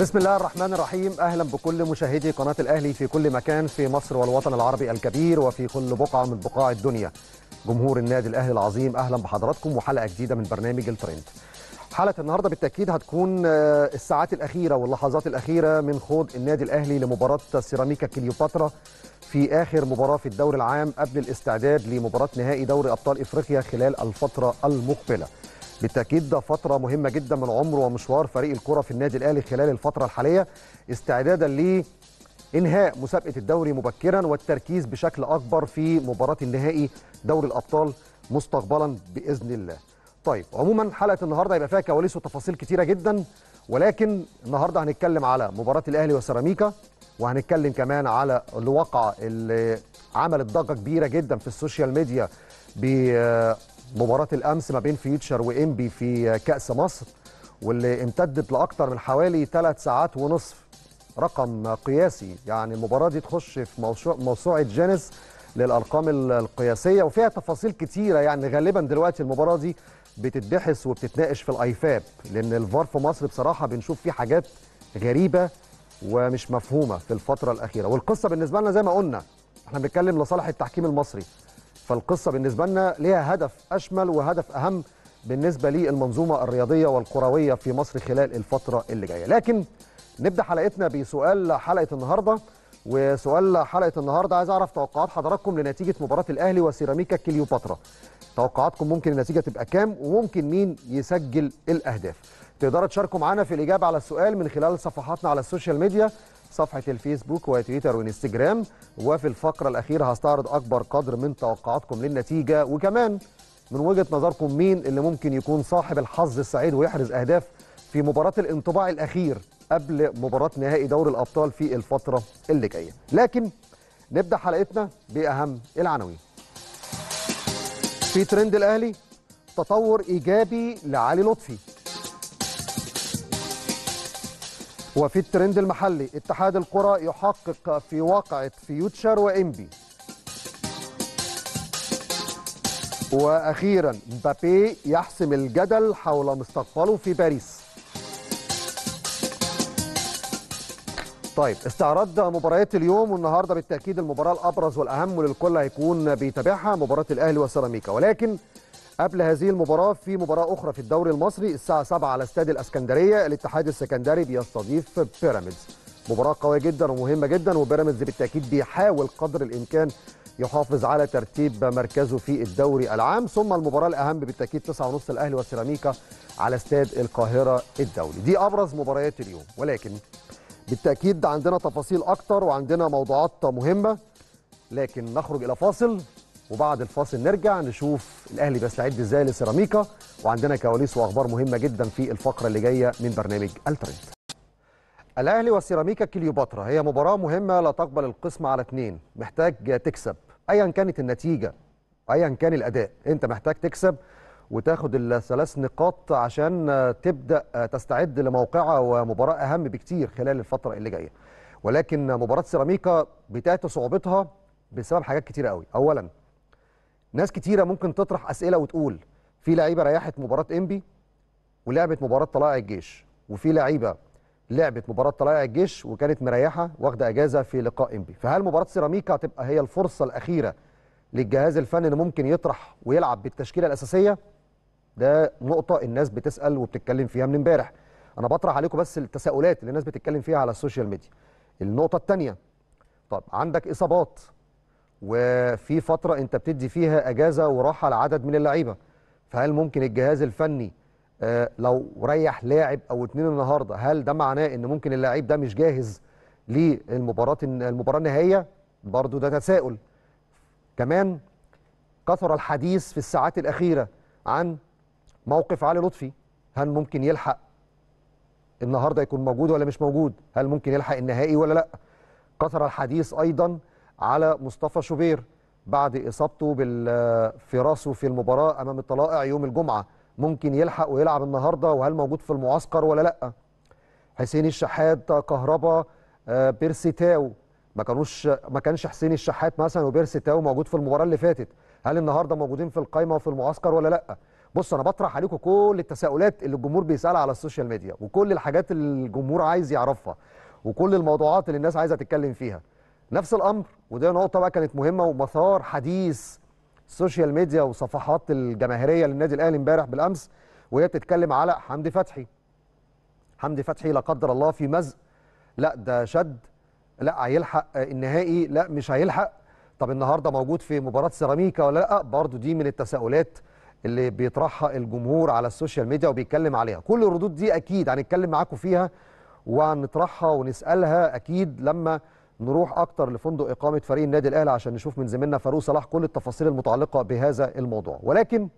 بسم الله الرحمن الرحيم اهلا بكل مشاهدي قناه الاهلي في كل مكان في مصر والوطن العربي الكبير وفي كل بقعه من بقاع الدنيا جمهور النادي الاهلي العظيم اهلا بحضراتكم وحلقه جديده من برنامج الترند حلقه النهارده بالتاكيد هتكون آه، الساعات الاخيره واللحظات الاخيره من خوض النادي الاهلي لمباراه سيراميكا كليوباترا في اخر مباراه في الدوري العام قبل الاستعداد لمباراه نهائي دوري ابطال افريقيا خلال الفتره المقبله بالتاكيد ده فتره مهمه جدا من عمر ومشوار فريق الكره في النادي الاهلي خلال الفتره الحاليه استعدادا لانهاء مسابقه الدوري مبكرا والتركيز بشكل اكبر في مباراه النهائي دوري الابطال مستقبلا باذن الله. طيب عموما حلقه النهارده هيبقى فيها كواليس وتفاصيل كتيره جدا ولكن النهارده هنتكلم على مباراه الاهلي وسيراميكا وهنتكلم كمان على الواقعه اللي عملت ضجه كبيره جدا في السوشيال ميديا ب مباراة الأمس ما بين فيوتشر وإنبي في كأس مصر واللي امتدت لأكثر من حوالي ثلاث ساعات ونصف رقم قياسي يعني المباراة دي تخش في موسوعة موسوعة جينيس للأرقام القياسية وفيها تفاصيل كتيرة يعني غالبا دلوقتي المباراة دي بتتبحث وبتتناقش في الايفاب لان الفار في مصر بصراحه بنشوف فيه حاجات غريبه ومش مفهومه في الفتره الاخيره والقصه بالنسبه لنا زي ما قلنا احنا بنتكلم لصالح التحكيم المصري فالقصة بالنسبة لنا ليها هدف أشمل وهدف أهم بالنسبة للمنظومة الرياضية والكروية في مصر خلال الفترة اللي جاية لكن نبدأ حلقتنا بسؤال حلقة النهاردة وسؤال حلقة النهاردة عايز أعرف توقعات حضراتكم لنتيجة مباراة الأهلي وسيراميكا كليوباترا توقعاتكم ممكن النتيجة تبقى كام وممكن مين يسجل الأهداف تقدروا تشاركوا معنا في الإجابة على السؤال من خلال صفحاتنا على السوشيال ميديا صفحة الفيسبوك وتويتر وانستجرام وفي الفقرة الأخيرة هستعرض أكبر قدر من توقعاتكم للنتيجة وكمان من وجهة نظركم مين اللي ممكن يكون صاحب الحظ السعيد ويحرز أهداف في مباراة الانطباع الأخير قبل مباراة نهائي دوري الأبطال في الفترة اللي جاية لكن نبدأ حلقتنا بأهم العناوين في ترند الأهلي تطور إيجابي لعلي لطفي وفي الترند المحلي اتحاد القرى يحقق في واقعة فيوتشر وإنبي وأخيرا مبابي يحسم الجدل حول مستقبله في باريس طيب استعرض مباريات اليوم والنهارده بالتاكيد المباراه الابرز والاهم للكل هيكون بيتابعها مباراه الاهلي وسيراميكا ولكن قبل هذه المباراة في مباراة أخرى في الدوري المصري الساعة 7 على استاد الأسكندرية الاتحاد السكندري بيستضيف بيراميدز مباراة قوية جدا ومهمة جدا وبيراميدز بالتأكيد بيحاول قدر الإمكان يحافظ على ترتيب مركزه في الدوري العام ثم المباراة الأهم بالتأكيد 9 ونص الأهلي والسيراميكا على استاد القاهرة الدولي دي أبرز مباريات اليوم ولكن بالتأكيد عندنا تفاصيل أكتر وعندنا موضوعات مهمة لكن نخرج إلى فاصل وبعد الفاصل نرجع نشوف الاهلي بيستعد ازاي لسيراميكا وعندنا كواليس واخبار مهمه جدا في الفقره اللي جايه من برنامج الترند الاهلي وسيراميكا كليوباترا هي مباراه مهمه لا تقبل القسم على اثنين محتاج تكسب ايا كانت النتيجه ايا كان الاداء انت محتاج تكسب وتاخد الثلاث نقاط عشان تبدا تستعد لموقعه ومباراه اهم بكتير خلال الفتره اللي جايه ولكن مباراه سيراميكا بتاتي صعوبتها بسبب حاجات كتير قوي اولا ناس كتيره ممكن تطرح اسئله وتقول في لعيبه ريحت مباراه انبي ولعبت مباراه طلائع الجيش وفي لعيبه لعبت مباراه طلائع الجيش وكانت مريحه واخده اجازه في لقاء انبي فهل مباراه سيراميكا هتبقى هي الفرصه الاخيره للجهاز الفني انه ممكن يطرح ويلعب بالتشكيله الاساسيه ده نقطه الناس بتسال وبتتكلم فيها من امبارح انا بطرح عليكم بس التساؤلات اللي الناس بتتكلم فيها على السوشيال ميديا النقطه الثانيه طب عندك اصابات وفي فتره انت بتدي فيها اجازه وراحه لعدد من اللعيبه فهل ممكن الجهاز الفني آه، لو ريح لاعب او اتنين النهارده هل ده معناه ان ممكن اللاعب ده مش جاهز للمباراه المباراه النهائيه برضو ده تساؤل كمان كثر الحديث في الساعات الاخيره عن موقف علي لطفي هل ممكن يلحق النهارده يكون موجود ولا مش موجود هل ممكن يلحق النهائي ولا لا كثر الحديث ايضا على مصطفى شوبير بعد اصابته بالفراسه في المباراه امام الطلائع يوم الجمعه ممكن يلحق ويلعب النهارده وهل موجود في المعسكر ولا لا حسين الشحات كهربا آه، بيرسي تاو ما كانوش ما كانش حسين الشحات مثلا وبيرسي تاو موجود في المباراه اللي فاتت هل النهارده موجودين في القايمه وفي المعسكر ولا لا بص انا بطرح عليكم كل التساؤلات اللي الجمهور بيسالها على السوشيال ميديا وكل الحاجات اللي الجمهور عايز يعرفها وكل الموضوعات اللي الناس عايزه تتكلم فيها نفس الامر ودي نقطه بقى كانت مهمه ومثار حديث السوشيال ميديا وصفحات الجماهيريه للنادي الاهلي امبارح بالامس وهي بتتكلم على حمدي فتحي حمدي فتحي لا قدر الله في مزق لا ده شد لا هيلحق النهائي لا مش هيلحق طب النهارده موجود في مباراه سيراميكا ولا لا برضو دي من التساؤلات اللي بيطرحها الجمهور على السوشيال ميديا وبيتكلم عليها كل الردود دي اكيد هنتكلم معاكم فيها وهنطرحها ونسالها اكيد لما نروح اكتر لفندق اقامه فريق النادي الاهلي عشان نشوف من زميلنا فاروق صلاح كل التفاصيل المتعلقه بهذا الموضوع ولكن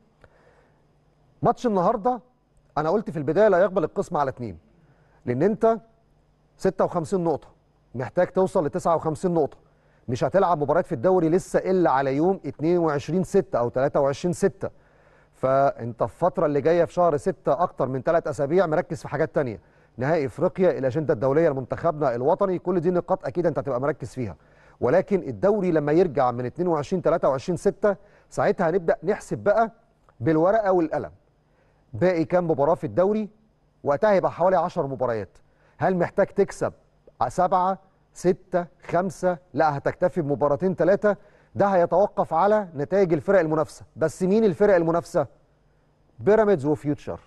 ماتش النهارده انا قلت في البدايه لا يقبل القسم على اثنين لان انت 56 نقطه محتاج توصل ل 59 نقطه مش هتلعب مباريات في الدوري لسه الا على يوم 22 6 او 23 6 فانت الفتره اللي جايه في شهر 6 اكتر من ثلاث اسابيع مركز في حاجات ثانيه نهائي افريقيا الاجنده الدوليه لمنتخبنا الوطني كل دي نقاط اكيد انت هتبقى مركز فيها ولكن الدوري لما يرجع من 22 23 6 ساعتها هنبدا نحسب بقى بالورقه والقلم باقي كام مباراه في الدوري وقتها هيبقى حوالي 10 مباريات هل محتاج تكسب سبعة ستة خمسة لا هتكتفي بمباراتين ثلاثة ده هيتوقف على نتائج الفرق المنافسة بس مين الفرق المنافسة بيراميدز وفيوتشر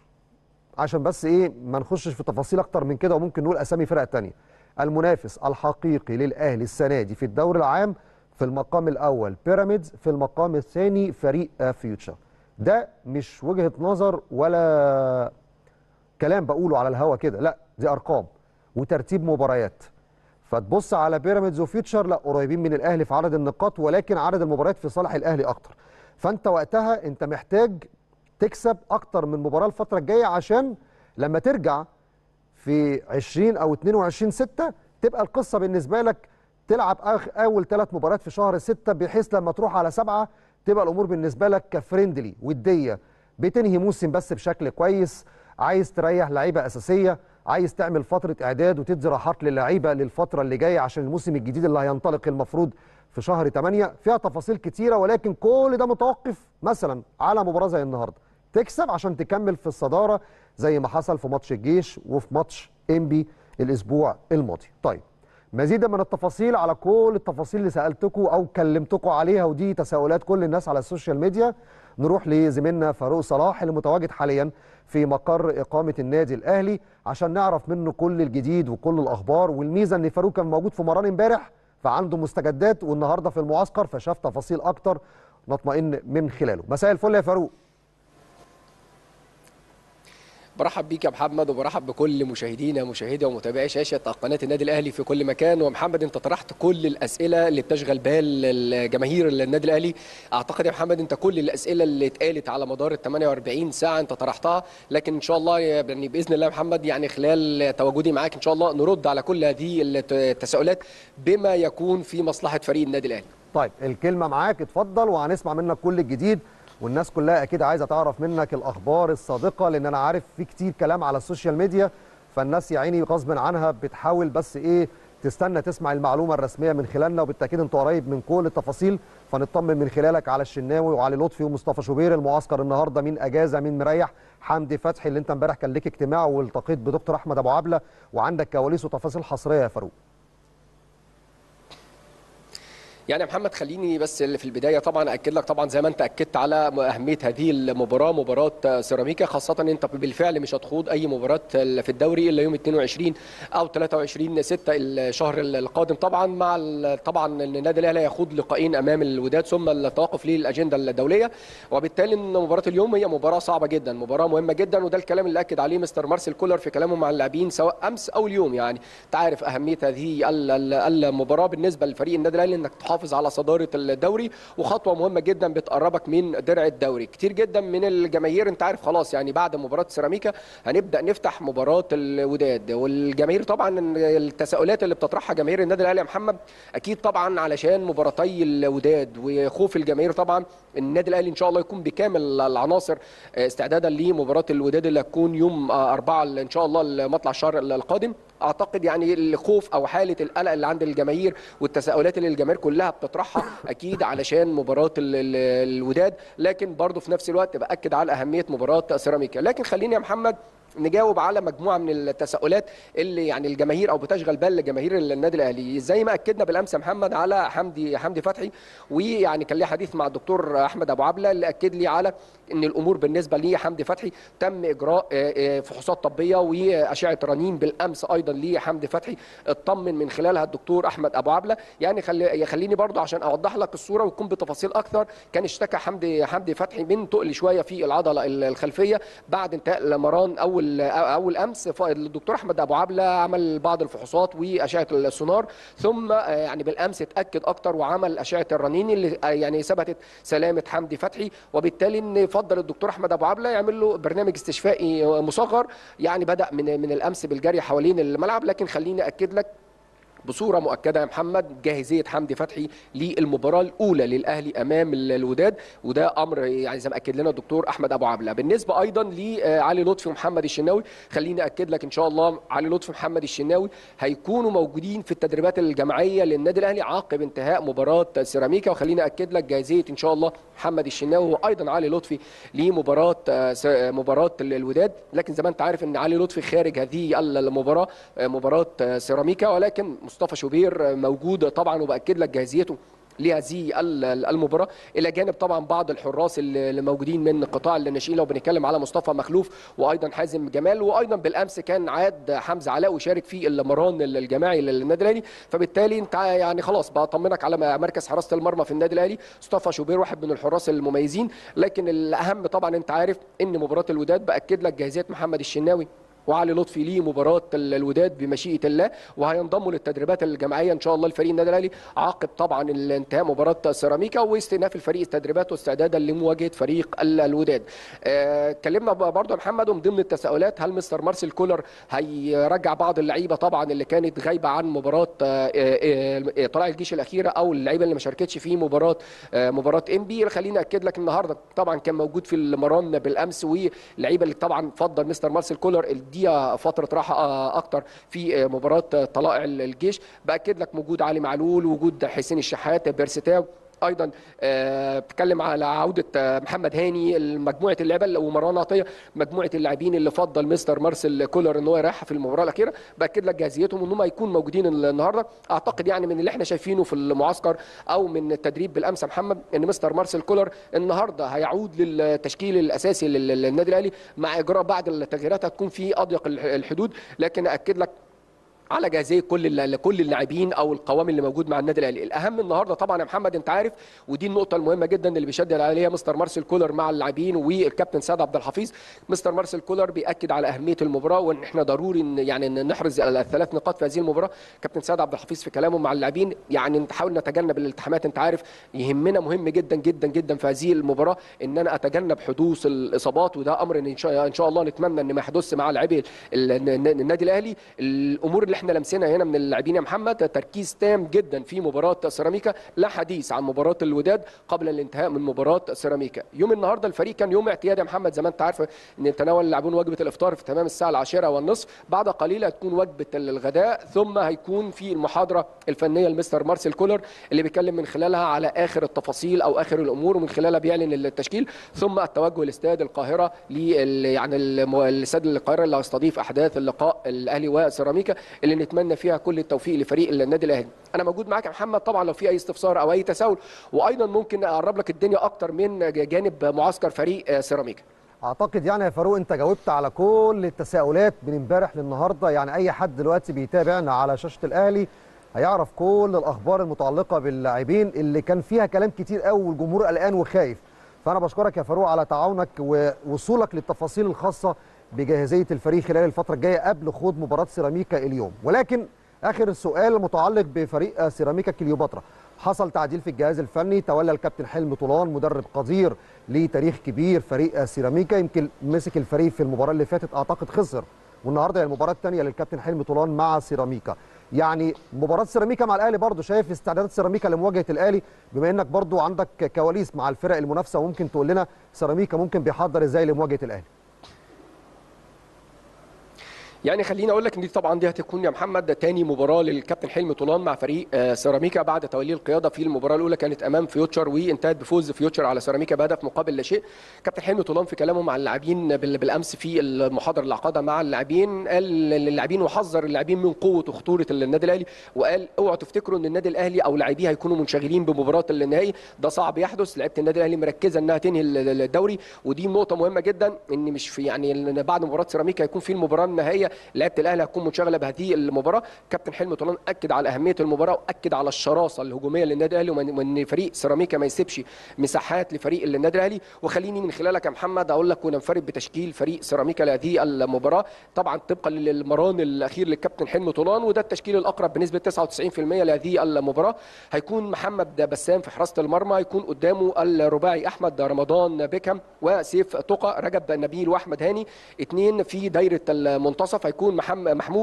عشان بس ايه ما نخشش في تفاصيل اكتر من كده وممكن نقول اسامي فرق تانية المنافس الحقيقي للاهلي السنه دي في الدوري العام في المقام الاول بيراميدز في المقام الثاني فريق آه، فيوتشر ده مش وجهه نظر ولا كلام بقوله على الهوا كده لا دي ارقام وترتيب مباريات فتبص على بيراميدز وفيوتشر لا قريبين من الاهلي في عدد النقاط ولكن عدد المباريات في صالح الاهلي اكتر فانت وقتها انت محتاج تكسب اكتر من مباراه الفتره الجايه عشان لما ترجع في 20 او 22 6 تبقى القصه بالنسبه لك تلعب اول ثلاث مباريات في شهر 6 بحيث لما تروح على سبعه تبقى الامور بالنسبه لك كفريندلي وديه بتنهي موسم بس بشكل كويس عايز تريح لعيبه اساسيه عايز تعمل فتره اعداد وتدي راحات للعيبه للفتره اللي جايه عشان الموسم الجديد اللي هينطلق المفروض في شهر 8 فيها تفاصيل كتيره ولكن كل ده متوقف مثلا على مباراه زي النهارده تكسب عشان تكمل في الصداره زي ما حصل في ماتش الجيش وفي ماتش انبي الاسبوع الماضي طيب مزيدا من التفاصيل على كل التفاصيل اللي سالتكم او كلمتكم عليها ودي تساؤلات كل الناس على السوشيال ميديا نروح لزميلنا فاروق صلاح اللي متواجد حاليا في مقر اقامه النادي الاهلي عشان نعرف منه كل الجديد وكل الاخبار والميزه ان فاروق كان موجود في مران امبارح فعنده مستجدات والنهارده في المعسكر فشاف تفاصيل اكتر نطمئن من خلاله مساء الفل يا فاروق برحب بيك يا محمد وبرحب بكل مشاهدينا مشاهدي ومتابعي شاشه قناه النادي الاهلي في كل مكان ومحمد انت طرحت كل الاسئله اللي بتشغل بال الجماهير النادي الاهلي اعتقد يا محمد انت كل الاسئله اللي اتقالت على مدار ال 48 ساعه انت طرحتها لكن ان شاء الله يعني باذن الله يا محمد يعني خلال تواجدي معاك ان شاء الله نرد على كل هذه التساؤلات بما يكون في مصلحه فريق النادي الاهلي طيب الكلمه معاك اتفضل وهنسمع منك كل الجديد والناس كلها اكيد عايزه تعرف منك الاخبار الصادقه لان انا عارف في كتير كلام على السوشيال ميديا فالناس يا عيني غصب عنها بتحاول بس ايه تستنى تسمع المعلومه الرسميه من خلالنا وبالتاكيد انت قريب من كل التفاصيل فنطمن من خلالك على الشناوي وعلى لطفي ومصطفى شوبير المعسكر النهارده مين اجازه مين مريح حمدي فتحي اللي انت امبارح كان ليك اجتماع والتقيت بدكتور احمد ابو عبله وعندك كواليس وتفاصيل حصريه يا فاروق يعني محمد خليني بس في البدايه طبعا اكد لك طبعا زي ما انت اكدت على اهميه هذه المباراه مباراه سيراميكا خاصه انت بالفعل مش هتخوض اي مباراه في الدوري الا يوم 22 او 23 6 الشهر القادم طبعا مع طبعا النادي الاهلي هيخوض لقائين امام الوداد ثم التوقف للاجنده الدوليه وبالتالي ان مباراه اليوم هي مباراه صعبه جدا مباراه مهمه جدا وده الكلام اللي اكد عليه مستر مارسيل كولر في كلامه مع اللاعبين سواء امس او اليوم يعني تعرف اهميه هذه المباراه بالنسبه لفريق النادي الاهلي انك تحافظ على صداره الدوري وخطوه مهمه جدا بتقربك من درع الدوري كتير جدا من الجماهير انت عارف خلاص يعني بعد مباراه سيراميكا هنبدا نفتح مباراه الوداد والجماهير طبعا التساؤلات اللي بتطرحها جماهير النادي الاهلي يا محمد اكيد طبعا علشان مباراتي الوداد وخوف الجماهير طبعا النادي الاهلي ان شاء الله يكون بكامل العناصر آه، استعدادا لمباراه الوداد اللي هتكون يوم آه، أربعة ان شاء الله مطلع الشهر القادم اعتقد يعني الخوف او حاله القلق اللي عند الجماهير والتساؤلات اللي الجماهير كلها كلها بتطرحها اكيد علشان مباراه الوداد لكن برضه في نفس الوقت باكد على اهميه مباراه سيراميكا لكن خليني يا محمد نجاوب على مجموعه من التساؤلات اللي يعني الجماهير او بتشغل بال جماهير النادي الاهلي زي ما اكدنا بالامس محمد على حمدي حمدي فتحي ويعني كان لي حديث مع الدكتور احمد ابو عبله اللي اكد لي على ان الامور بالنسبه لحمدي فتحي تم اجراء آه، آه، فحوصات طبيه واشعه رنين بالامس ايضا لحمدي فتحي اطمن من خلالها الدكتور احمد ابو عبله يعني خليني برضو عشان اوضح لك الصوره ويكون بتفاصيل اكثر كان اشتكى حمدي حمدي فتحي من تقل شويه في العضله الخلفيه بعد انتهاء المران اول اول اول امس الدكتور احمد ابو عبله عمل بعض الفحوصات واشعه السونار ثم آه، يعني بالامس اتاكد اكتر وعمل اشعه الرنين اللي آه، يعني ثبتت سلامه حمدي فتحي وبالتالي ان فضل الدكتور احمد ابو عبله يعمل له برنامج استشفائي آه، مصغر يعني بدا من من الامس بالجري حوالين الملعب لكن خليني اكد لك بصوره مؤكده يا محمد جاهزيه حمدي فتحي للمباراه الاولى للاهلي امام الوداد وده امر يعني زي ما اكد لنا الدكتور احمد ابو عبله بالنسبه ايضا لعلي آه، لطفي ومحمد الشناوي خليني اكد لك ان شاء الله علي لطفي ومحمد الشناوي هيكونوا موجودين في التدريبات الجماعيه للنادي الاهلي عقب انتهاء مباراه سيراميكا وخليني اكد لك جاهزيه ان شاء الله محمد الشناوي وايضا علي لطفي لمباراه آه، آه، مباراه الوداد لكن زي ما انت عارف ان علي لطفي خارج هذه المباراه مباراه سيراميكا ولكن مصطفى شوبير موجوده طبعا وباكد لك جاهزيته لهذه المباراه الى جانب طبعا بعض الحراس اللي موجودين من قطاع الناشئين لو بنتكلم على مصطفى مخلوف وايضا حازم جمال وايضا بالامس كان عاد حمزه علاء وشارك في المران الجماعي للنادي الاهلي فبالتالي انت يعني خلاص بطمنك على مركز حراسه المرمى في النادي الاهلي مصطفى شوبير واحد من الحراس المميزين لكن الاهم طبعا انت عارف ان مباراه الوداد باكد لك جاهزيه محمد الشناوي وعلي لطفي ليه مباراه الوداد بمشيئه الله وهينضموا للتدريبات الجماعيه ان شاء الله الفريق النادي الاهلي عقب طبعا انتهاء مباراه سيراميكا واستئناف الفريق التدريبات واستعدادا لمواجهه فريق الوداد. اتكلمنا آه برضه يا محمد ومن ضمن التساؤلات هل مستر مارسيل كولر هيرجع بعض اللعيبه طبعا اللي كانت غايبه عن مباراه آه، آه، آه، طلائع الجيش الاخيره او اللعيبه اللي ما شاركتش في مباراه مباراه ام بي خليني اكد لك النهارده طبعا كان موجود في المران بالامس واللعيبه اللي طبعا فضل مستر مارسيل كولر يديها فتره راحه آه، اكتر في آه، مباراه آه، طلائع الجيش باكد لك وجود علي معلول وجود حسين الشحات بيرستاو ايضا آه، بتتكلم على عوده آه، محمد هاني مجموعه اللعبه ومروان عطيه مجموعه اللاعبين اللي فضل مستر مارسيل كولر ان هو يريحها في المباراه الاخيره باكد لك جاهزيتهم ان هم هيكون موجودين النهارده اعتقد يعني من اللي احنا شايفينه في المعسكر او من التدريب بالامس يا محمد ان مستر مارسيل كولر النهارده هيعود للتشكيل الاساسي للنادي الاهلي مع اجراء بعض التغييرات هتكون في اضيق الحدود لكن اكد لك على جاهزيه كل كل اللاعبين او القوام اللي موجود مع النادي الاهلي الاهم النهارده طبعا يا محمد انت عارف ودي النقطه المهمه جدا اللي بيشدد عليها مستر مارسيل كولر مع اللاعبين والكابتن سعد عبد الحفيظ مستر مارسيل كولر بياكد على اهميه المباراه وان احنا ضروري ان يعني ان نحرز الثلاث نقاط في هذه المباراه كابتن سعد عبد الحفيظ في كلامه مع اللاعبين يعني نحاول نتجنب الالتحامات انت عارف يهمنا مهم جدا جدا جدا في هذه المباراه ان انا اتجنب حدوث الاصابات وده امر ان شاء الله نتمنى ان ما يحدث مع لاعبي النادي الاهلي الامور اللي احنا لمسنا هنا من اللاعبين يا محمد تركيز تام جدا في مباراه سيراميكا لا حديث عن مباراه الوداد قبل الانتهاء من مباراه سيراميكا يوم النهارده الفريق كان يوم اعتياد يا محمد زي ما انت عارف ان تناول اللاعبون وجبه الافطار في تمام الساعه العاشره والنصف بعد قليل هتكون وجبه الغداء ثم هيكون في المحاضره الفنيه لمستر مارسيل كولر اللي بيتكلم من خلالها على اخر التفاصيل او اخر الامور ومن خلالها بيعلن التشكيل ثم التوجه لاستاد القاهره لل يعني الاستاد القاهره اللي هيستضيف احداث اللقاء الاهلي وسيراميكا اللي نتمنى فيها كل التوفيق لفريق النادي الاهلي انا موجود معاك يا محمد طبعا لو في اي استفسار او اي تساؤل وايضا ممكن اقرب لك الدنيا اكتر من جانب معسكر فريق آه، سيراميكا اعتقد يعني يا فاروق انت جاوبت على كل التساؤلات من امبارح للنهارده يعني اي حد دلوقتي بيتابعنا على شاشه الاهلي هيعرف كل الاخبار المتعلقه باللاعبين اللي كان فيها كلام كتير قوي والجمهور قلقان وخايف فانا بشكرك يا فاروق على تعاونك ووصولك للتفاصيل الخاصه بجاهزيه الفريق خلال الفتره الجايه قبل خوض مباراه سيراميكا اليوم ولكن اخر سؤال متعلق بفريق سيراميكا كليوباترا حصل تعديل في الجهاز الفني تولى الكابتن حلمي طولان مدرب قدير ليه تاريخ كبير فريق سيراميكا يمكن مسك الفريق في المباراه اللي فاتت اعتقد خسر والنهارده هي يعني المباراه الثانيه للكابتن حلمي طولان مع سيراميكا يعني مباراه سيراميكا مع الاهلي برضه شايف استعدادات سيراميكا لمواجهه الاهلي بما انك برضه عندك كواليس مع الفرق المنافسه وممكن تقول لنا سيراميكا ممكن بيحضر ازاي لمواجهه الاهلي يعني خليني اقول لك ان دي طبعا دي هتكون يا محمد تاني مباراه للكابتن حلمي طولان مع فريق آه، سيراميكا بعد توليه القياده في المباراه الاولى كانت امام فيوتشر وانتهت بفوز فيوتشر على سيراميكا بهدف مقابل لا شيء كابتن حلمي طولان في كلامه مع اللاعبين بالامس في المحاضره اللي عقدها مع اللاعبين قال للاعبين وحذر اللاعبين من قوه وخطوره النادي الاهلي وقال اوعوا تفتكروا ان النادي الاهلي او لاعبيه هيكونوا منشغلين بمباراه النهائي ده صعب يحدث لعيبه النادي الاهلي مركزه انها تنهي الدوري ودي نقطه مهمه جدا ان مش في يعني بعد مباراه سيراميكا هيكون في المباراه النهائيه لعيبه الاهلي هتكون منشغله بهذه المباراه كابتن حلمي طولان اكد على اهميه المباراه واكد على الشراسه الهجوميه للنادي الاهلي وان فريق سيراميكا ما يسيبش مساحات لفريق النادي الاهلي وخليني من خلالك يا محمد اقول لك وننفرد بتشكيل فريق سيراميكا لهذه المباراه طبعا طبقا للمران الاخير للكابتن حلمي طولان وده التشكيل الاقرب بنسبه 99% لهذه المباراه هيكون محمد بسام في حراسه المرمى هيكون قدامه الرباعي احمد رمضان بيكهام وسيف تقى رجب نبيل واحمد هاني اثنين في دايره المنتصف فيكون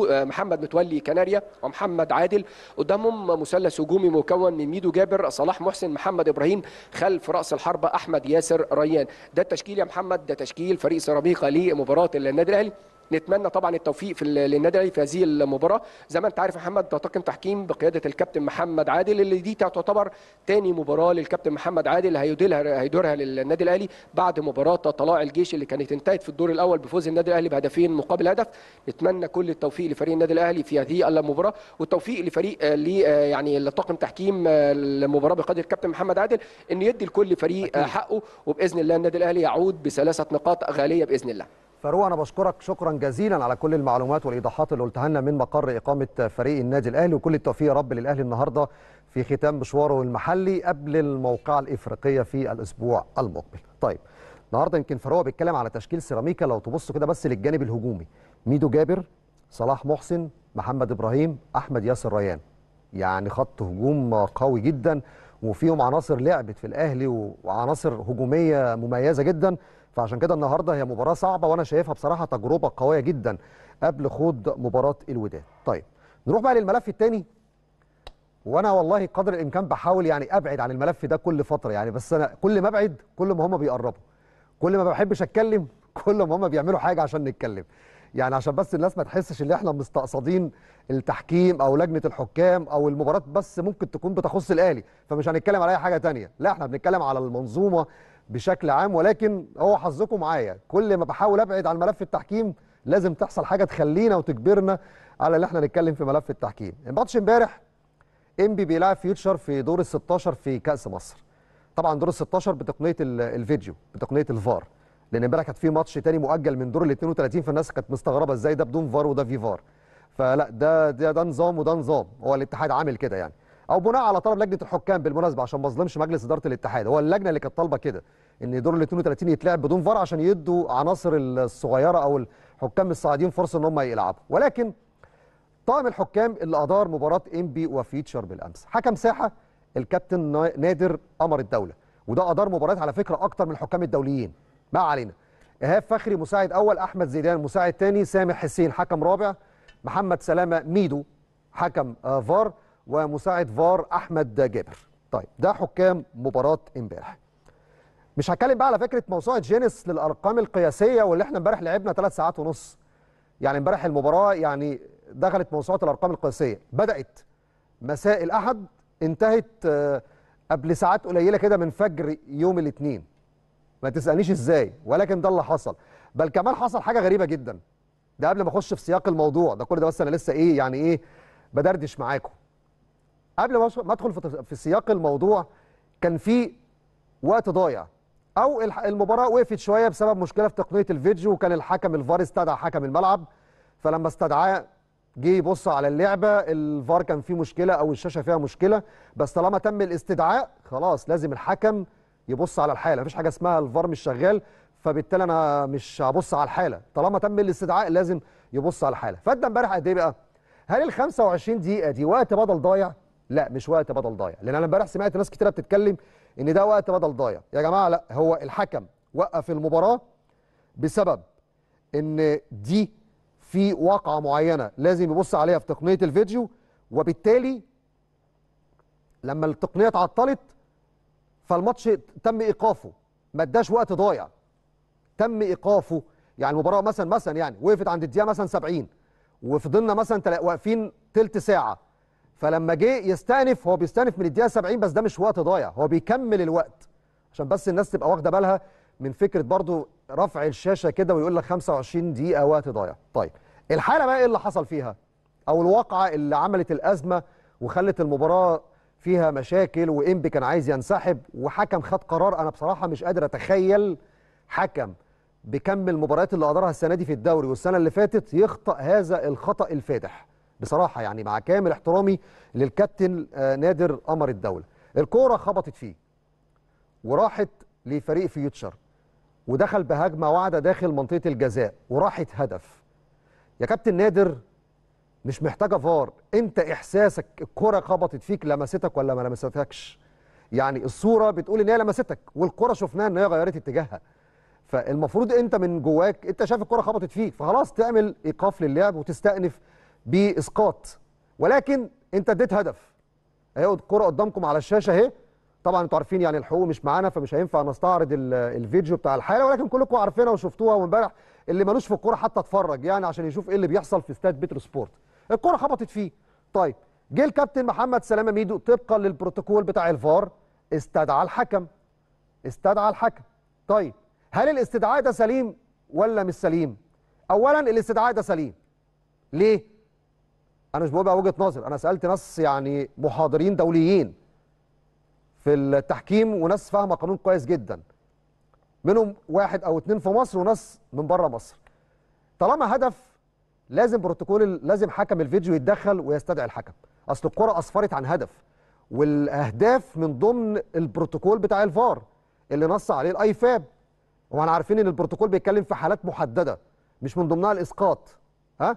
آه، محمد متولي كناريا ومحمد عادل قدامهم مثلث هجومي مكون من ميدو جابر صلاح محسن محمد ابراهيم خلف راس الحربه احمد ياسر ريان ده التشكيل يا محمد ده تشكيل فريق سيراميكا لمباراه النادي الاهلي نتمنى طبعا التوفيق في للنادي في هذه المباراه زي ما انت عارف محمد طاقم تحكيم بقياده الكابتن محمد عادل اللي دي تعتبر ثاني مباراه للكابتن محمد عادل هيديرها هيديرها للنادي الاهلي بعد مباراه طلاع الجيش اللي كانت انتهت في الدور الاول بفوز النادي الاهلي بهدفين مقابل هدف نتمنى كل التوفيق لفريق النادي الاهلي في هذه المباراه والتوفيق لفريق آه، لي آه، يعني لطاقم تحكيم المباراه آه، بقياده الكابتن محمد عادل ان يدي لكل فريق حقه وباذن الله النادي الاهلي يعود بثلاثه نقاط غاليه باذن الله فاروق انا بشكرك شكرا جزيلا على كل المعلومات والايضاحات اللي قلتها لنا من مقر اقامه فريق النادي الاهلي وكل التوفيق يا رب للاهلي النهارده في ختام مشواره المحلي قبل الموقعه الافريقيه في الاسبوع المقبل. طيب النهارده يمكن فاروق بيتكلم على تشكيل سيراميكا لو تبص كده بس للجانب الهجومي ميدو جابر صلاح محسن محمد ابراهيم احمد ياسر ريان يعني خط هجوم قوي جدا وفيهم عناصر لعبت في الاهلي وعناصر هجوميه مميزه جدا فعشان كده النهارده هي مباراه صعبه وانا شايفها بصراحه تجربه قويه جدا قبل خوض مباراه الوداد طيب نروح بقى للملف الثاني وانا والله قدر الامكان بحاول يعني ابعد عن الملف ده كل فتره يعني بس انا كل ما ابعد كل ما هم بيقربوا كل ما بحبش اتكلم كل ما هم بيعملوا حاجه عشان نتكلم يعني عشان بس الناس ما تحسش ان احنا مستقصدين التحكيم او لجنه الحكام او المباراه بس ممكن تكون بتخص الاهلي فمش هنتكلم على اي حاجه ثانيه لا احنا بنتكلم على المنظومه بشكل عام ولكن هو حظكم معايا كل ما بحاول ابعد عن ملف التحكيم لازم تحصل حاجه تخلينا وتجبرنا على ان احنا نتكلم في ملف التحكيم الماتش امبارح انبي بيلعب فيوتشر في دور ال 16 في كاس مصر طبعا دور ال 16 بتقنيه الفيديو بتقنيه الفار لان امبارح كانت في ماتش تاني مؤجل من دور ال 32 فالناس كانت مستغربه ازاي ده بدون فار وده في فار فلا ده ده, ده نظام وده نظام هو الاتحاد عامل كده يعني او بناء على طلب لجنه الحكام بالمناسبه عشان ما اظلمش مجلس اداره الاتحاد هو اللجنه اللي كانت طالبه كده ان دور ال 32 يتلعب بدون فار عشان يدوا عناصر الصغيره او الحكام الصاعدين فرصه ان هم يلعبوا ولكن طاقم الحكام اللي ادار مباراه انبي وفيتشر بالامس حكم ساحه الكابتن نادر قمر الدوله وده ادار مباراه على فكره اكتر من الحكام الدوليين ما علينا ايهاب فخري مساعد اول احمد زيدان مساعد ثاني سامح حسين حكم رابع محمد سلامه ميدو حكم آه، فار ومساعد فار احمد جابر طيب ده حكام مباراه امبارح مش هتكلم بقى على فكره موسوعه جينيس للارقام القياسيه واللي احنا امبارح لعبنا ثلاث ساعات ونص يعني امبارح المباراه يعني دخلت موسوعه الارقام القياسيه بدات مساء الاحد انتهت آه، قبل ساعات قليله كده من فجر يوم الاثنين ما تسالنيش ازاي ولكن ده اللي حصل بل كمان حصل حاجه غريبه جدا ده قبل ما اخش في سياق الموضوع ده كل ده بس انا لسه ايه يعني ايه بدردش معاكم قبل ما ادخل في سياق الموضوع كان في وقت ضايع او المباراه وقفت شويه بسبب مشكله في تقنيه الفيديو وكان الحكم الفار استدعى حكم الملعب فلما استدعاه جه يبص على اللعبه الفار كان فيه مشكله او الشاشه فيها مشكله بس طالما تم الاستدعاء خلاص لازم الحكم يبص على الحاله مفيش حاجه اسمها الفار مش شغال فبالتالي انا مش هبص على الحاله طالما تم الاستدعاء لازم يبص على الحاله فادى امبارح قد ايه بقى هل ال 25 دقيقه دي وقت بدل ضايع لا مش وقت بدل ضايع لان انا امبارح سمعت ناس كتيره بتتكلم ان ده وقت بدل ضايع يا جماعه لا هو الحكم وقف المباراه بسبب ان دي في واقعه معينه لازم يبص عليها في تقنيه الفيديو وبالتالي لما التقنيه اتعطلت فالماتش تم ايقافه ما اداش وقت ضايع تم ايقافه يعني المباراه مثلا مثلا يعني وقفت عند الدقيقه مثلا 70 وفضلنا مثلا واقفين ثلث ساعه فلما جه يستأنف هو بيستأنف من الدقيقة 70 بس ده مش وقت ضايع هو بيكمل الوقت عشان بس الناس تبقى واخدة بالها من فكرة برضو رفع الشاشة كده ويقول لك 25 دقيقة وقت ضايع طيب الحالة بقى ايه اللي حصل فيها او الواقعة اللي عملت الأزمة وخلت المباراة فيها مشاكل وإنبي كان عايز ينسحب وحكم خد قرار أنا بصراحة مش قادر أتخيل حكم بكم المباريات اللي قدرها السنة دي في الدوري والسنة اللي فاتت يخطأ هذا الخطأ الفادح بصراحه يعني مع كامل احترامي للكابتن آه، نادر قمر الدوله الكوره خبطت فيه وراحت لفريق فيوتشر ودخل بهجمه واعده داخل منطقه الجزاء وراحت هدف يا كابتن نادر مش محتاجه فار انت احساسك الكره خبطت فيك لمستك ولا ما لمستكش يعني الصوره بتقول ان هي لمستك والكره شفناها ان هي غيرت اتجاهها فالمفروض انت من جواك انت شايف الكره خبطت فيك فخلاص تعمل ايقاف للعب وتستأنف باسقاط ولكن انت اديت هدف اهي الكره قدامكم على الشاشه اهي طبعا انتوا عارفين يعني الحقوق مش معانا فمش هينفع نستعرض الفيديو بتاع الحاله ولكن كلكم عارفينها وشفتوها وامبارح اللي ملوش في الكوره حتى اتفرج يعني عشان يشوف ايه اللي بيحصل في استاد بيتر سبورت الكوره خبطت فيه طيب جه الكابتن محمد سلامه ميدو طبقا للبروتوكول بتاع الفار استدعى الحكم استدعى الحكم طيب هل الاستدعاء ده سليم ولا مش سليم اولا الاستدعاء ده سليم ليه انا مش بقول بقى وجهه نظر انا سالت ناس يعني محاضرين دوليين في التحكيم وناس فاهمه قانون كويس جدا منهم واحد او اتنين في مصر وناس من بره مصر طالما هدف لازم بروتوكول لازم حكم الفيديو يتدخل ويستدعي الحكم اصل الكره اصفرت عن هدف والاهداف من ضمن البروتوكول بتاع الفار اللي نص عليه الاي فاب واحنا عارفين ان البروتوكول بيتكلم في حالات محدده مش من ضمنها الاسقاط ها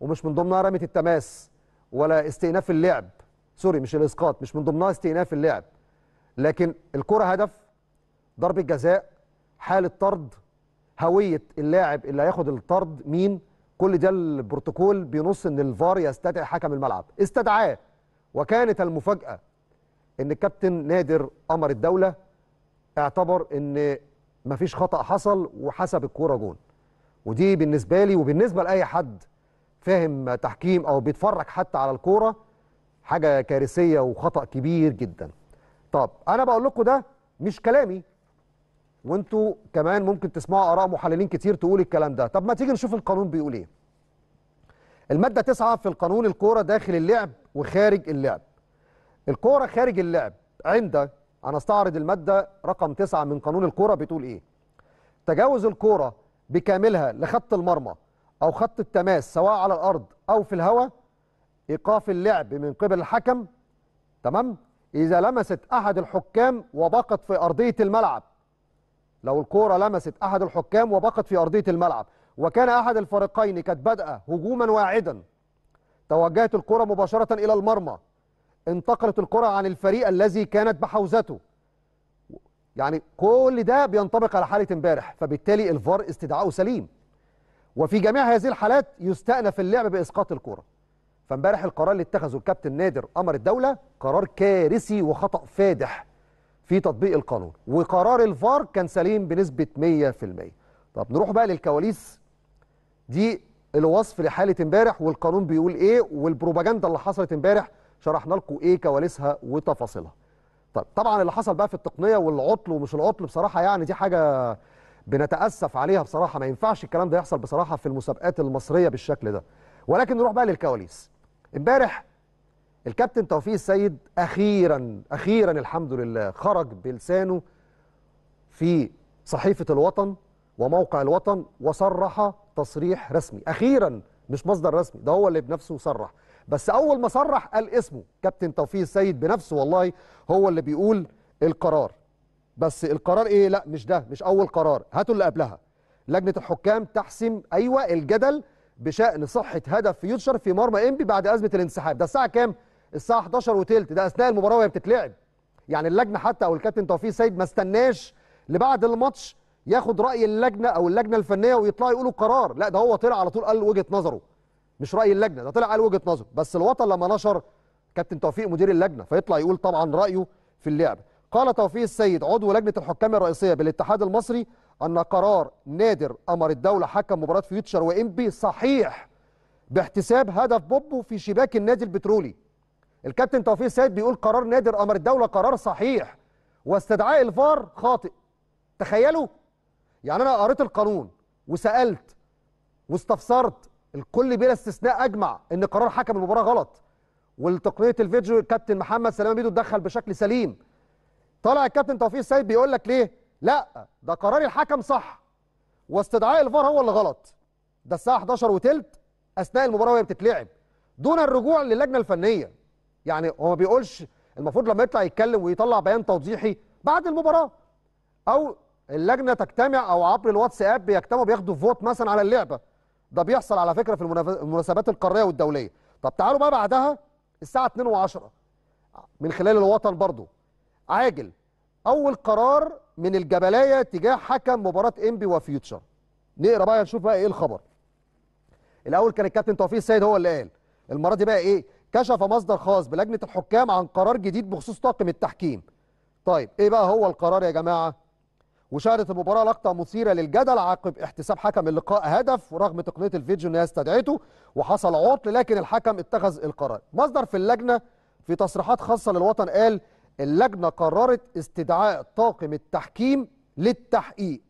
ومش من ضمنها رميه التماس ولا استئناف اللعب سوري مش الاسقاط مش من ضمنها استئناف اللعب لكن الكره هدف ضربه جزاء حاله طرد هويه اللاعب اللي هياخد الطرد مين كل ده البروتوكول بينص ان الفار يستدعي حكم الملعب استدعاه وكانت المفاجاه ان الكابتن نادر قمر الدوله اعتبر ان مفيش خطا حصل وحسب الكوره جون ودي بالنسبه لي وبالنسبه لاي حد فاهم تحكيم او بيتفرج حتى على الكوره حاجه كارثيه وخطا كبير جدا طب انا بقول لكم ده مش كلامي وانتوا كمان ممكن تسمعوا اراء محللين كتير تقول الكلام ده طب ما تيجي نشوف القانون بيقول ايه الماده 9 في القانون الكوره داخل اللعب وخارج اللعب الكوره خارج اللعب عند انا استعرض الماده رقم 9 من قانون الكوره بتقول ايه تجاوز الكوره بكاملها لخط المرمى أو خط التماس سواء على الأرض أو في الهواء إيقاف اللعب من قبل الحكم تمام إذا لمست أحد الحكام وبقت في أرضية الملعب لو الكورة لمست أحد الحكام وبقت في أرضية الملعب وكان أحد الفريقين قد بدأ هجوما واعدا توجهت الكرة مباشرة إلى المرمى انتقلت الكرة عن الفريق الذي كانت بحوزته يعني كل ده بينطبق على حالة امبارح فبالتالي الفار استدعاؤه سليم وفي جميع هذه الحالات يستأنف اللعب بإسقاط الكرة فامبارح القرار اللي اتخذه الكابتن نادر قمر الدولة قرار كارثي وخطأ فادح في تطبيق القانون وقرار الفار كان سليم بنسبة 100% طب نروح بقى للكواليس دي الوصف لحالة امبارح والقانون بيقول ايه والبروباجندا اللي حصلت امبارح شرحنا لكم ايه كواليسها وتفاصيلها طب طبعا اللي حصل بقى في التقنية والعطل ومش العطل بصراحة يعني دي حاجة بنتاسف عليها بصراحه ما ينفعش الكلام ده يحصل بصراحه في المسابقات المصريه بالشكل ده ولكن نروح بقى للكواليس امبارح الكابتن توفيق السيد اخيرا اخيرا الحمد لله خرج بلسانه في صحيفه الوطن وموقع الوطن وصرح تصريح رسمي اخيرا مش مصدر رسمي ده هو اللي بنفسه صرح بس اول ما صرح قال اسمه كابتن توفيق السيد بنفسه والله هو اللي بيقول القرار بس القرار ايه لا مش ده مش اول قرار هاتوا اللي قبلها لجنه الحكام تحسم ايوه الجدل بشان صحه هدف يوتشر في مرمى انبي بعد ازمه الانسحاب ده الساعه كام الساعه 11 وثلث ده اثناء المباراه وهي بتتلعب يعني اللجنه حتى او الكابتن توفيق سيد ما استناش لبعد الماتش ياخد راي اللجنه او اللجنه الفنيه ويطلعوا يقولوا قرار لا ده هو طلع على طول قال وجهه نظره مش راي اللجنه ده طلع قال وجهه نظره بس الوطن لما نشر كابتن توفيق مدير اللجنه فيطلع يقول طبعا رايه في اللعبه قال توفيق السيد عضو لجنة الحكام الرئيسية بالاتحاد المصري أن قرار نادر أمر الدولة حكم مباراة فيوتشر وإنبي صحيح باحتساب هدف بوبو في شباك النادي البترولي الكابتن توفيق السيد بيقول قرار نادر أمر الدولة قرار صحيح واستدعاء الفار خاطئ تخيلوا يعني أنا قريت القانون وسألت واستفسرت الكل بلا استثناء أجمع أن قرار حكم المباراة غلط والتقنية الفيديو الكابتن محمد سلامه بيدو اتدخل بشكل سليم طلع الكابتن توفيق السيد بيقول لك ليه لا ده قرار الحكم صح واستدعاء الفار هو اللي غلط ده الساعه 11 وتلت اثناء المباراه وهي بتتلعب دون الرجوع للجنه الفنيه يعني هو ما بيقولش المفروض لما يطلع يتكلم ويطلع بيان توضيحي بعد المباراه او اللجنه تجتمع او عبر الواتساب بيجتمعوا بياخدوا فوت مثلا على اللعبه ده بيحصل على فكره في المناسبات القاريه والدوليه طب تعالوا بقى بعدها الساعه 2 و10 من خلال الوطن برضه عاجل اول قرار من الجبلايه تجاه حكم مباراه انبي وفيوتشر نقرا بقى نشوف بقى ايه الخبر الاول كان الكابتن توفيق السيد هو اللي قال المره دي بقى ايه كشف مصدر خاص بلجنه الحكام عن قرار جديد بخصوص طاقم التحكيم طيب ايه بقى هو القرار يا جماعه وشهدت المباراة لقطة مثيرة للجدل عقب احتساب حكم اللقاء هدف ورغم تقنية الفيديو انها استدعته وحصل عطل لكن الحكم اتخذ القرار. مصدر في اللجنة في تصريحات خاصة للوطن قال اللجنة قررت استدعاء طاقم التحكيم للتحقيق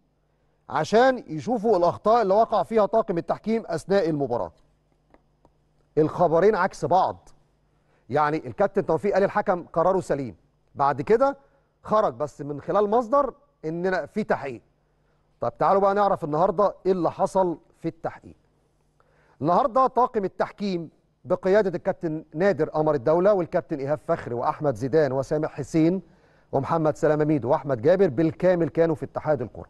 عشان يشوفوا الأخطاء اللي وقع فيها طاقم التحكيم أثناء المباراة الخبرين عكس بعض يعني الكابتن توفيق قال الحكم قراره سليم بعد كده خرج بس من خلال مصدر إننا في تحقيق طب تعالوا بقى نعرف النهاردة إيه اللي حصل في التحقيق النهاردة طاقم التحكيم بقيادة الكابتن نادر قمر الدولة والكابتن إيهاب فخري وأحمد زيدان وسامح حسين ومحمد سلامة ميدو وأحمد جابر بالكامل كانوا في اتحاد الكرة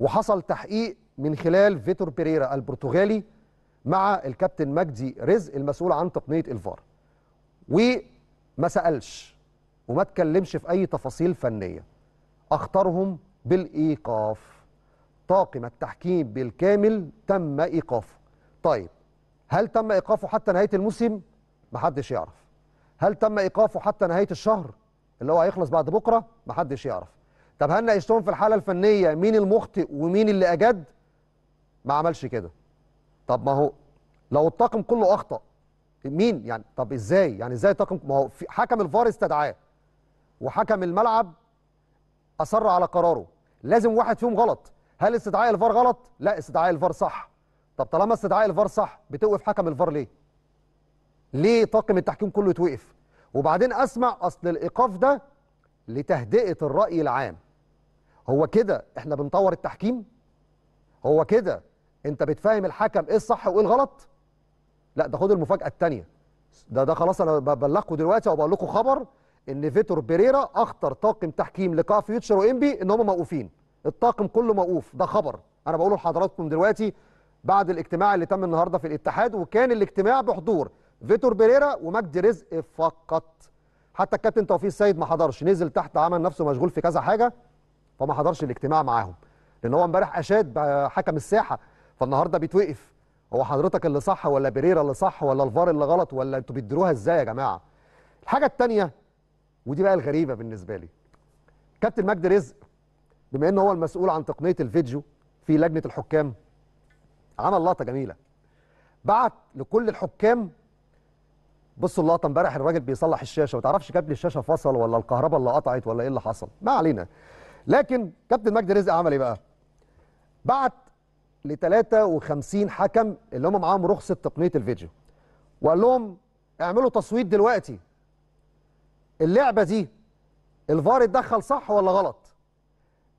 وحصل تحقيق من خلال فيتور بيريرا البرتغالي مع الكابتن مجدي رزق المسؤول عن تقنية الفار وما سألش وما تكلمش في أي تفاصيل فنية أخطرهم بالإيقاف طاقم التحكيم بالكامل تم إيقافه طيب هل تم إيقافه حتى نهاية الموسم؟ محدش يعرف هل تم إيقافه حتى نهاية الشهر اللي هو هيخلص بعد بكرة؟ محدش يعرف طب هل ناقشتهم في الحالة الفنية مين المخطئ ومين اللي أجد؟ ما عملش كده طب ما هو لو الطاقم كله أخطأ مين يعني طب ازاي يعني ازاي طاقم ما هو حكم الفار استدعاه وحكم الملعب اصر على قراره لازم واحد فيهم غلط هل استدعاء الفار غلط لا استدعاء الفار صح طب طالما استدعاء الفار صح بتوقف حكم الفار ليه؟ ليه طاقم التحكيم كله يتوقف؟ وبعدين اسمع اصل الايقاف ده لتهدئه الراي العام. هو كده احنا بنطور التحكيم؟ هو كده انت بتفهم الحكم ايه الصح وايه الغلط؟ لا ده خد المفاجاه الثانيه. ده ده خلاص انا ببلغكم دلوقتي او بقول لكم خبر ان فيتور بيريرا اخطر طاقم تحكيم لقاء فيوتشر وانبي ان هم موقوفين. الطاقم كله موقوف ده خبر انا بقوله لحضراتكم دلوقتي بعد الاجتماع اللي تم النهارده في الاتحاد وكان الاجتماع بحضور فيتور بيريرا ومجدي رزق فقط حتى الكابتن توفيق السيد ما حضرش نزل تحت عمل نفسه مشغول في كذا حاجه فما حضرش الاجتماع معاهم لان هو امبارح اشاد بحكم الساحه فالنهارده بيتوقف هو حضرتك اللي صح ولا بيريرا اللي صح ولا الفار اللي غلط ولا انتوا بتديروها ازاي يا جماعه الحاجه الثانيه ودي بقى الغريبه بالنسبه لي كابتن مجدي رزق بما انه هو المسؤول عن تقنيه الفيديو في لجنه الحكام عمل لقطه جميله بعت لكل الحكام بصوا اللقطه امبارح الراجل بيصلح الشاشه ما تعرفش كابل الشاشه فصل ولا الكهرباء اللي قطعت ولا ايه اللي حصل ما علينا لكن كابتن مجدي رزق عمل ايه بقى بعت ل 53 حكم اللي هم معاهم رخصه تقنيه الفيديو وقال لهم اعملوا تصويت دلوقتي اللعبه دي الفار اتدخل صح ولا غلط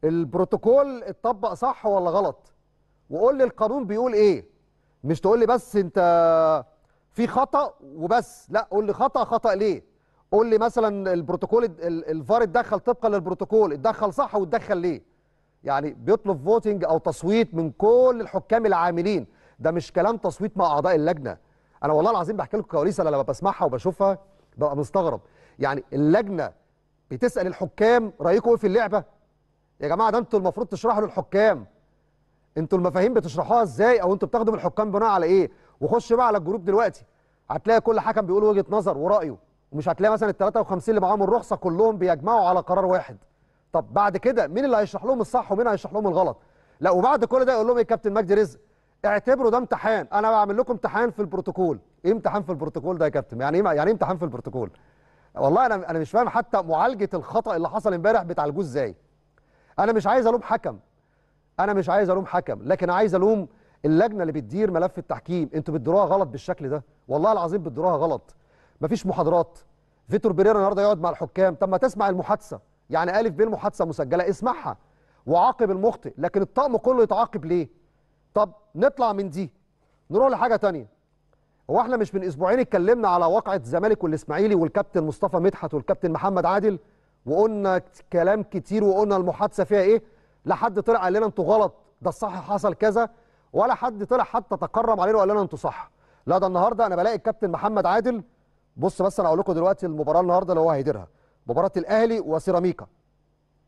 البروتوكول اتطبق صح ولا غلط وقول لي القانون بيقول ايه مش تقول لي بس انت في خطا وبس لا قول لي خطا خطا ليه قول لي مثلا البروتوكول الفار اتدخل طبقا للبروتوكول اتدخل صح واتدخل ليه يعني بيطلب فوتنج او تصويت من كل الحكام العاملين ده مش كلام تصويت مع اعضاء اللجنه انا والله العظيم بحكي لكم كواليس انا لما بسمعها وبشوفها ببقى مستغرب يعني اللجنه بتسال الحكام رايكم ايه في اللعبه يا جماعه ده انتوا المفروض تشرحوا للحكام انتوا المفاهيم بتشرحوها ازاي او انتوا بتاخدوا من الحكام بناء على ايه وخش بقى على الجروب دلوقتي هتلاقي كل حكم بيقول وجهه نظر ورايه ومش هتلاقي مثلا ال 53 اللي معاهم الرخصه كلهم بيجمعوا على قرار واحد طب بعد كده مين اللي هيشرح لهم الصح ومين هيشرح لهم الغلط لا وبعد كل ده يقول لهم ايه كابتن مجدي رزق اعتبروا ده امتحان انا بعمل لكم امتحان في البروتوكول ايه امتحان في البروتوكول ده يا كابتن يعني ايه يعني إيه امتحان في البروتوكول والله انا انا مش فاهم حتى معالجه الخطا اللي حصل امبارح بتعالجوه ازاي انا مش عايز الوم حكم انا مش عايز الوم حكم لكن عايز الوم اللجنه اللي بتدير ملف التحكيم انتوا بتديروها غلط بالشكل ده والله العظيم بتديروها غلط مفيش محاضرات فيتور بيريرا النهارده يقعد مع الحكام طب ما تسمع المحادثه يعني الف ب المحادثه مسجله اسمعها وعاقب المخطئ لكن الطقم كله يتعاقب ليه طب نطلع من دي نروح لحاجه تانية هو احنا مش من اسبوعين اتكلمنا على واقعه الزمالك والاسماعيلي والكابتن مصطفى مدحت والكابتن محمد عادل وقلنا كلام كتير وقلنا المحادثه فيها ايه لا حد طلع قال لنا انتوا غلط ده الصح حصل كذا ولا حد طلع حتى تكرم علينا وقال لنا انتوا صح لا ده النهارده انا بلاقي الكابتن محمد عادل بص بس انا اقول لكم دلوقتي المباراه النهارده اللي هو هيديرها مباراه الاهلي وسيراميكا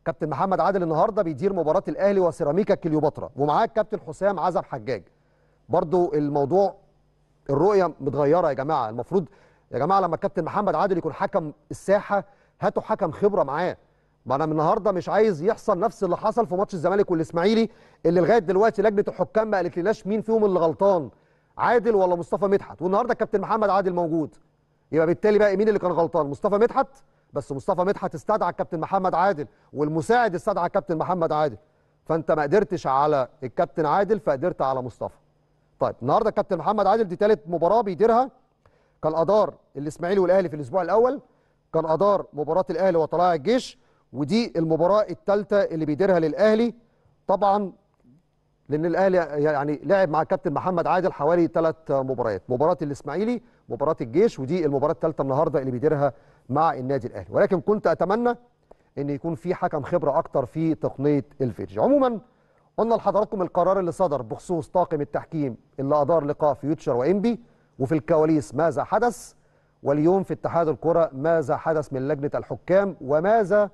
كابتن محمد عادل النهارده بيدير مباراه الاهلي وسيراميكا كليوباترا ومعاه الكابتن حسام عزب حجاج برضو الموضوع الرؤيه متغيره يا جماعه المفروض يا جماعه لما الكابتن محمد عادل يكون حكم الساحه هاتوا حكم خبره معاه ما انا النهارده مش عايز يحصل نفس اللي حصل في ماتش الزمالك والاسماعيلي اللي لغايه دلوقتي لجنه الحكام ما قالتلناش مين فيهم اللي غلطان عادل ولا مصطفى مدحت والنهارده الكابتن محمد عادل موجود يبقى بالتالي بقى مين اللي كان غلطان مصطفى مدحت بس مصطفى مدحت استدعى الكابتن محمد عادل والمساعد استدعى الكابتن محمد عادل فانت ما قدرتش على الكابتن عادل فقدرت على مصطفى طيب النهارده الكابتن محمد عادل دي ثالث مباراه بيديرها كان ادار الاسماعيلي والاهلي في الاسبوع الاول كان ادار مباراه الاهلي وطلائع الجيش ودي المباراة الثالثة اللي بيديرها للأهلي طبعا لأن الأهلي يعني لعب مع الكابتن محمد عادل حوالي ثلاث مباريات مباراة الإسماعيلي مباراة الجيش ودي المباراة الثالثة النهاردة اللي بيديرها مع النادي الأهلي ولكن كنت أتمنى أن يكون في حكم خبرة أكتر في تقنية الفيدج عموما قلنا لحضراتكم القرار اللي صدر بخصوص طاقم التحكيم اللي أدار لقاء فيوتشر وإنبي وفي الكواليس ماذا حدث واليوم في اتحاد الكرة ماذا حدث من لجنة الحكام وماذا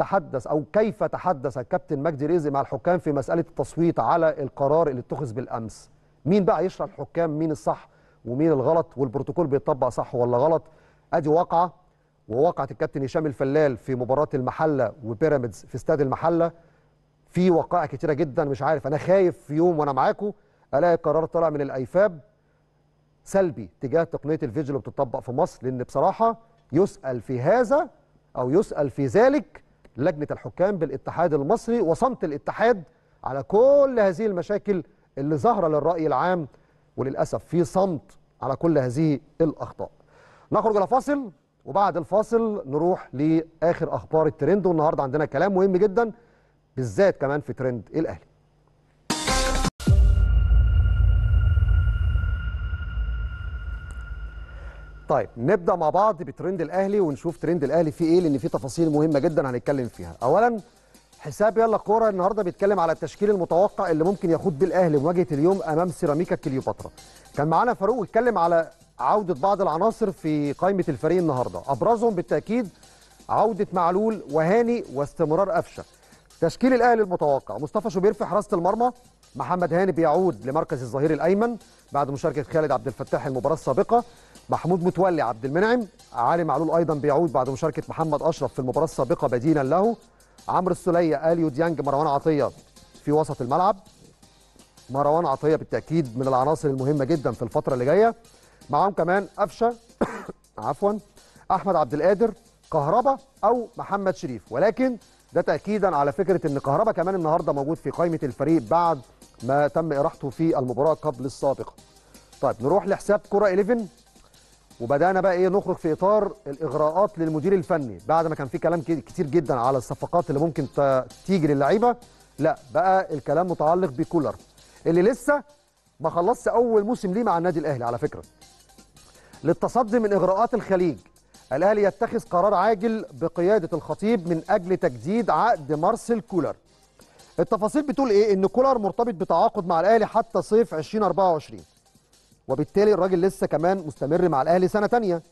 تحدث أو كيف تحدث الكابتن مجدي ريزي مع الحكام في مسألة التصويت على القرار اللي اتخذ بالأمس مين بقى يشرح الحكام مين الصح ومين الغلط والبروتوكول بيطبق صح ولا غلط أدي واقعة وواقعة الكابتن هشام الفلال في مباراة المحلة وبيراميدز في استاد المحلة في وقائع كتيرة جدا مش عارف أنا خايف في يوم وأنا معاكم ألاقي قرار طالع من الأيفاب سلبي تجاه تقنية الفيديو اللي بتطبق في مصر لأن بصراحة يسأل في هذا أو يسأل في ذلك لجنة الحكام بالاتحاد المصري وصمت الاتحاد على كل هذه المشاكل اللي ظاهرة للرأي العام وللأسف في صمت على كل هذه الأخطاء نخرج إلى فاصل وبعد الفاصل نروح لآخر أخبار الترند والنهاردة عندنا كلام مهم جدا بالذات كمان في ترند الأهلي طيب نبدا مع بعض بترند الاهلي ونشوف ترند الاهلي فيه ايه لان في تفاصيل مهمه جدا هنتكلم فيها اولا حساب يلا كوره النهارده بيتكلم على التشكيل المتوقع اللي ممكن يخوض بيه الاهلي مواجهه اليوم امام سيراميكا كليوباترا كان معانا فاروق واتكلم على عوده بعض العناصر في قائمه الفريق النهارده ابرزهم بالتاكيد عوده معلول وهاني واستمرار قفشه تشكيل الاهلي المتوقع مصطفى شوبير في حراسه المرمى محمد هاني بيعود لمركز الظهير الايمن بعد مشاركه خالد عبد الفتاح المباراه السابقه محمود متولي عبد المنعم علي معلول ايضا بيعود بعد مشاركه محمد اشرف في المباراه السابقه بديلا له عمرو السليه اليو ديانج مروان عطيه في وسط الملعب مروان عطيه بالتاكيد من العناصر المهمه جدا في الفتره اللي جايه معاهم كمان قفشه عفوا احمد عبد القادر كهربا او محمد شريف ولكن ده تاكيدا على فكره ان كهربا كمان النهارده موجود في قائمه الفريق بعد ما تم اراحته في المباراه قبل السابقه طيب نروح لحساب كره 11 وبدانا بقى ايه نخرج في اطار الاغراءات للمدير الفني بعد ما كان في كلام كتير جدا على الصفقات اللي ممكن تيجي للعيبه لا بقى الكلام متعلق بكولر اللي لسه ما خلصش اول موسم ليه مع النادي الاهلي على فكره للتصدي من اغراءات الخليج الاهلي يتخذ قرار عاجل بقياده الخطيب من اجل تجديد عقد مارسيل كولر التفاصيل بتقول ايه ان كولر مرتبط بتعاقد مع الاهلي حتى صيف 2024 وبالتالي الراجل لسه كمان مستمر مع الاهلي سنه ثانيه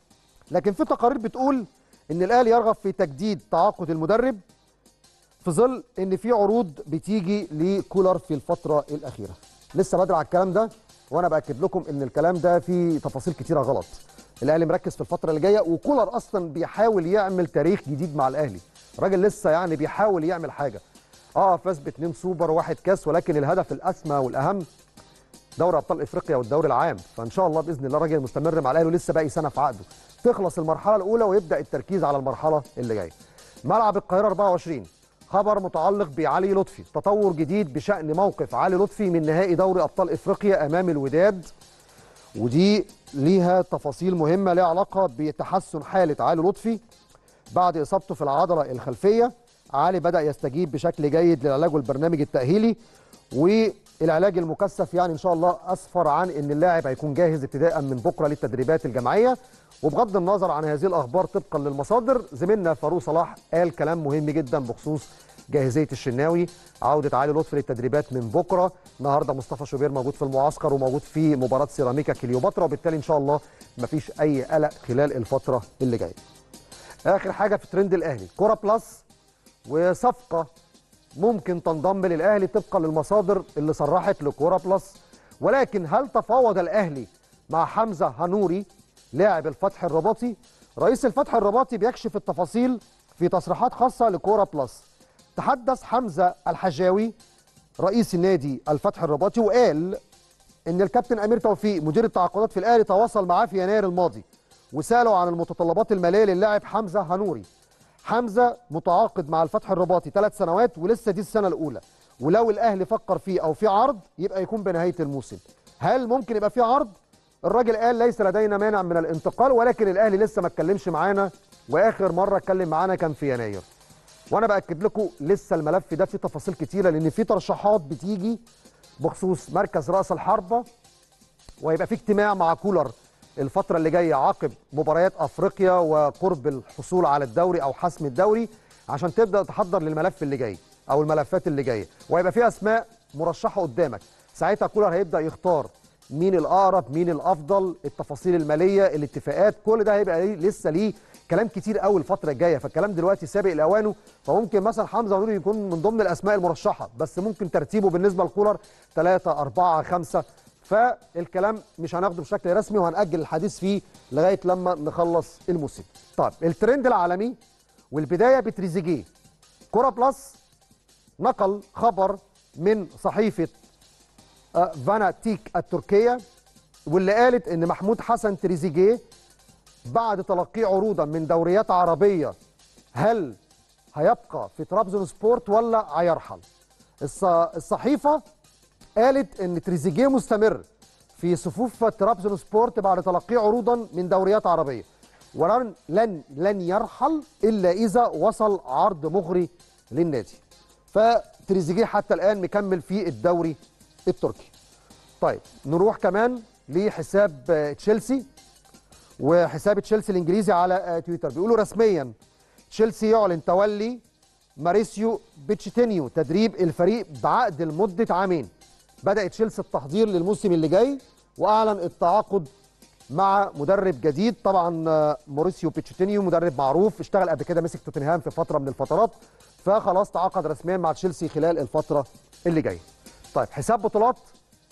لكن في تقارير بتقول ان الاهلي يرغب في تجديد تعاقد المدرب في ظل ان في عروض بتيجي لكولر في الفتره الاخيره لسه بدري على الكلام ده وانا باكد لكم ان الكلام ده فيه تفاصيل كتيره غلط الاهلي مركز في الفتره اللي جايه وكولر اصلا بيحاول يعمل تاريخ جديد مع الاهلي راجل لسه يعني بيحاول يعمل حاجه اه فاز باتنين سوبر وواحد كاس ولكن الهدف الاسمى والاهم دوري ابطال افريقيا والدوري العام فان شاء الله باذن الله راجل مستمر مع الاهلي ولسه باقي سنه في عقده تخلص المرحله الاولى ويبدا التركيز على المرحله اللي جايه ملعب القاهره 24 خبر متعلق بعلي لطفي تطور جديد بشان موقف علي لطفي من نهائي دوري ابطال افريقيا امام الوداد ودي ليها تفاصيل مهمه ليها علاقه بتحسن حاله علي لطفي بعد اصابته في العضله الخلفيه علي بدا يستجيب بشكل جيد للعلاج والبرنامج التاهيلي و العلاج المكثف يعني ان شاء الله اسفر عن ان اللاعب هيكون جاهز ابتداء من بكره للتدريبات الجماعيه وبغض النظر عن هذه الاخبار طبقا للمصادر زميلنا فاروق صلاح قال كلام مهم جدا بخصوص جاهزيه الشناوي عوده علي لطفي للتدريبات من بكره النهارده مصطفى شوبير موجود في المعسكر وموجود في مباراه سيراميكا كليوباترا وبالتالي ان شاء الله مفيش اي قلق خلال الفتره اللي جايه اخر حاجه في ترند الاهلي كوره بلس وصفقه ممكن تنضم للأهلي طبقا للمصادر اللي صرحت لكورة بلس ولكن هل تفاوض الأهلي مع حمزة هنوري لاعب الفتح الرباطي رئيس الفتح الرباطي بيكشف التفاصيل في تصريحات خاصة لكورة بلس تحدث حمزة الحجاوي رئيس نادي الفتح الرباطي وقال ان الكابتن امير توفيق مدير التعاقدات في الاهلي تواصل معاه في يناير الماضي وساله عن المتطلبات الماليه للاعب حمزه هنوري حمزه متعاقد مع الفتح الرباطي ثلاث سنوات ولسه دي السنه الاولى ولو الاهلي فكر فيه او في عرض يبقى يكون بنهايه الموسم هل ممكن يبقى في عرض الراجل قال ليس لدينا مانع من الانتقال ولكن الاهلي لسه ما اتكلمش معانا واخر مره اتكلم معانا كان في يناير وانا باكد لكم لسه الملف ده فيه تفاصيل كتيره لان في ترشيحات بتيجي بخصوص مركز راس الحربه وهيبقى في اجتماع مع كولر الفترة اللي جاية عقب مباريات أفريقيا وقرب الحصول على الدوري أو حسم الدوري عشان تبدأ تحضر للملف اللي جاي أو الملفات اللي جاية وهيبقى في أسماء مرشحة قدامك ساعتها كولر هيبدأ يختار مين الأقرب مين الأفضل التفاصيل المالية الاتفاقات كل ده هيبقى لسه ليه كلام كتير قوي الفترة الجاية فالكلام دلوقتي سابق لأوانه فممكن مثلا حمزة نوري يكون من ضمن الأسماء المرشحة بس ممكن ترتيبه بالنسبة لكولر 3 4 5 فالكلام مش هناخده بشكل رسمي وهنأجل الحديث فيه لغاية لما نخلص الموسم طيب الترند العالمي والبداية بتريزيجيه كرة بلس نقل خبر من صحيفة آه، فانا تيك التركية واللي قالت ان محمود حسن تريزيجيه بعد تلقي عروضا من دوريات عربية هل هيبقى في ترابزون سبورت ولا هيرحل الصحيفة قالت ان تريزيجيه مستمر في صفوف ترابزون سبورت بعد تلقيه عروضا من دوريات عربيه ولن لن لن يرحل الا اذا وصل عرض مغري للنادي فتريزيجيه حتى الان مكمل في الدوري التركي طيب نروح كمان لحساب تشيلسي وحساب تشيلسي الانجليزي على تويتر بيقولوا رسميا تشيلسي يعلن تولي ماريسيو بيتشيتينيو تدريب الفريق بعقد لمده عامين بدأت تشيلسي التحضير للموسم اللي جاي وأعلن التعاقد مع مدرب جديد طبعا آه، موريسيو بيتشوتينيو مدرب معروف اشتغل قبل كده مسك توتنهام في فترة من الفترات فخلاص تعاقد رسميا مع تشيلسي خلال الفترة اللي جايه. طيب حساب بطولات